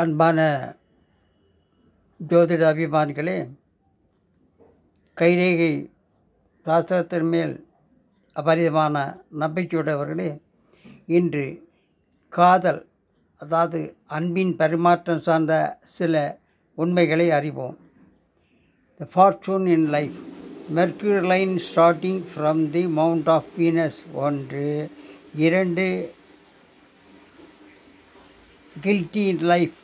அன்பான ஜோதிட அபிமான்களே கைரேகை சாஸ்திரத்தின் மேல் அபரிதமான நம்பிக்கையுடையவர்களே இன்று காதல் அதாவது அன்பின் பரிமாற்றம் சார்ந்த சில உண்மைகளை அறிவோம் the fortune in life mercury line starting from the mount of Venus ஒன்று இரண்டு கில்ட்டி இன் லைஃப்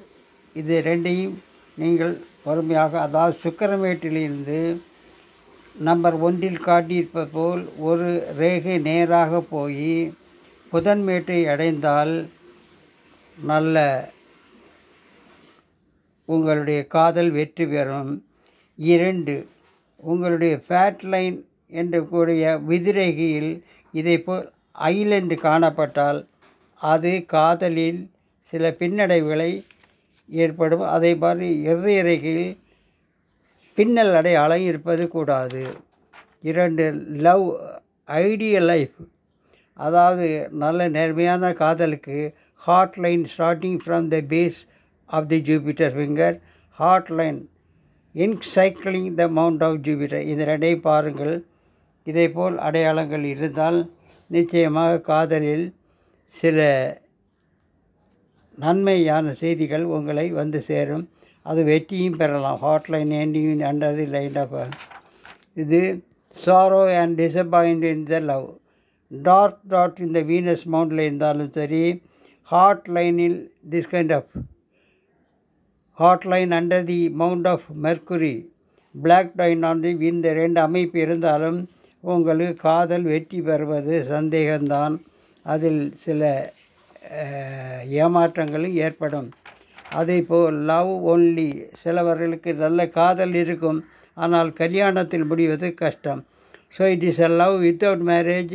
இது ரெண்டையும் நீங்கள் பொறுமையாக அதாவது சுக்கரமேட்டிலிருந்து நம்பர் ஒன்றில் காட்டியிருப்பது போல் ஒரு ரேகை நேராக போய் புதன்மேட்டை அடைந்தால் நல்ல உங்களுடைய காதல் வெற்றி பெறும் இரண்டு உங்களுடைய ஃபேட் லைன் என்று கூடிய விதிரேகையில் இதேபோல் ஐலண்டு காணப்பட்டால் அது காதலில் சில பின்னடைவுகளை ஏற்படும் அதே மாதிரி இறுதி ரேகையில் பின்னல் அடையாளம் இருப்பது கூடாது இரண்டு லவ் ஐடியல் லைஃப் அதாவது நல்ல நேர்மையான காதலுக்கு heart line starting from the base of the Jupiter finger heart line encircling the mount of Jupiter இந்த ரெண்டையும் பாருங்கள் இதேபோல் அடையாளங்கள் இருந்தால் நிச்சயமாக காதலில் சில நன்மையான செய்திகள் உங்களை வந்து சேரும் அது வெற்றியும் பெறலாம் heart line ending under the line of இது sorrow and disappoint in the love dark dot இந்த வீனஸ் மவுண்டில் இருந்தாலும் சரி ஹாட் லைனில் this kind of heart line under the mount of Mercury black dine on the இந்த ரெண்டு அமைப்பு இருந்தாலும் உங்களுக்கு காதல் வெற்றி பெறுவது சந்தேகம்தான் அதில் சில ஏமாற்றங்களும் ஏற்படும் அதே போல் லவ் ஒன்லி சிலவர்களுக்கு நல்ல காதல் இருக்கும் ஆனால் கல்யாணத்தில் முடிவது கஷ்டம் so it is a love without marriage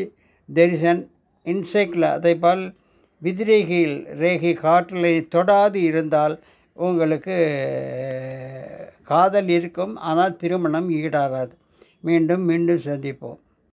there is an இன்செக்ட்ல அதே போல் விதிரேகையில் ரேகை காற்றலை தொடாது இருந்தால் உங்களுக்கு காதல் இருக்கும் ஆனால் திருமணம் ஈடாராது மீண்டும் மீண்டும் சந்திப்போம்